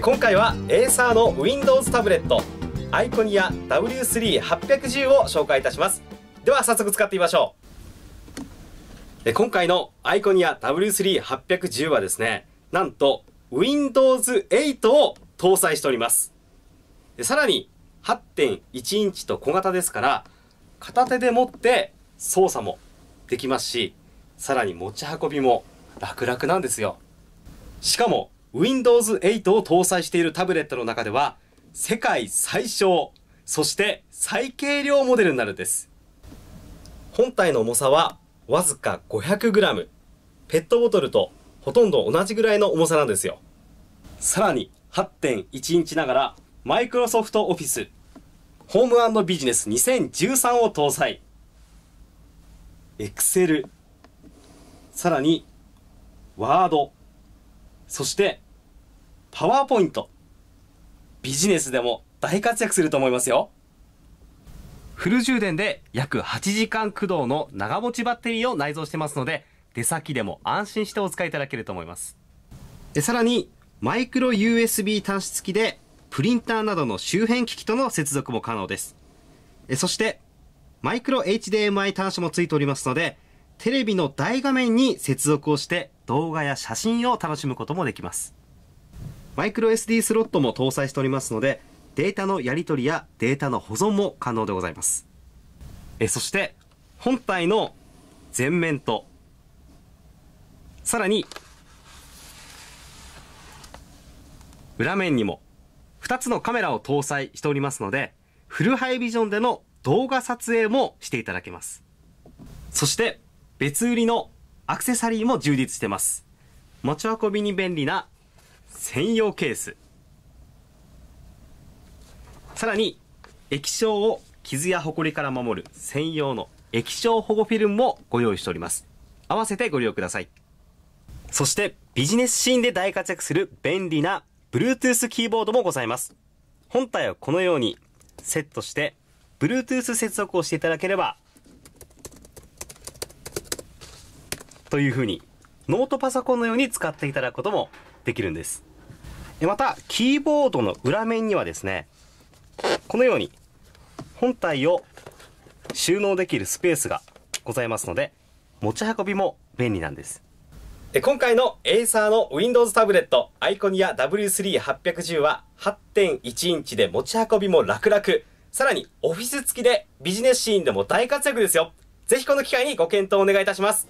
今回はエーサーの Windows タブレットアイコニア W3810 を紹介いたしますでは早速使ってみましょう今回のアイコニア W3810 はですねなんと Windows 8を搭載しておりますさらに8.1インチと小型ですから片手で持って操作もできますしさらに持ち運びも楽々なんですよしかも Windows 8を搭載しているタブレットの中では世界最小そして最軽量モデルになるんです本体の重さはわずか 500g ペットボトルとほとんど同じぐらいの重さなんですよさらに8.1インチながらマイクロソフトオフィスホームビジネス2013を搭載 Excel さらに Word そして、パワーポイント。ビジネスでも大活躍すると思いますよ。フル充電で約8時間駆動の長持ちバッテリーを内蔵してますので、出先でも安心してお使いいただけると思います。さらに、マイクロ USB 端子付きで、プリンターなどの周辺機器との接続も可能です。そして、マイクロ HDMI 端子も付いておりますので、テレビの大画面に接続をして動画や写真を楽しむこともできます。マイクロ SD スロットも搭載しておりますので、データのやり取りやデータの保存も可能でございます。えそして、本体の前面と、さらに、裏面にも2つのカメラを搭載しておりますので、フルハイビジョンでの動画撮影もしていただけます。そして、別売りのアクセサリーも充実してます。持ち運びに便利な専用ケース。さらに、液晶を傷やホコリから守る専用の液晶保護フィルムもご用意しております。合わせてご利用ください。そしてビジネスシーンで大活躍する便利な Bluetooth キーボードもございます。本体をこのようにセットして Bluetooth 接続をしていただければというふうに、ノートパソコンのように使っていただくこともできるんです。また、キーボードの裏面にはですね、このように本体を収納できるスペースがございますので、持ち運びも便利なんです。今回のエイサーの Windows タブレットアイコニア W3810 は8.1インチで持ち運びも楽々。さらにオフィス付きでビジネスシーンでも大活躍ですよ。ぜひこの機会にご検討お願いいたします。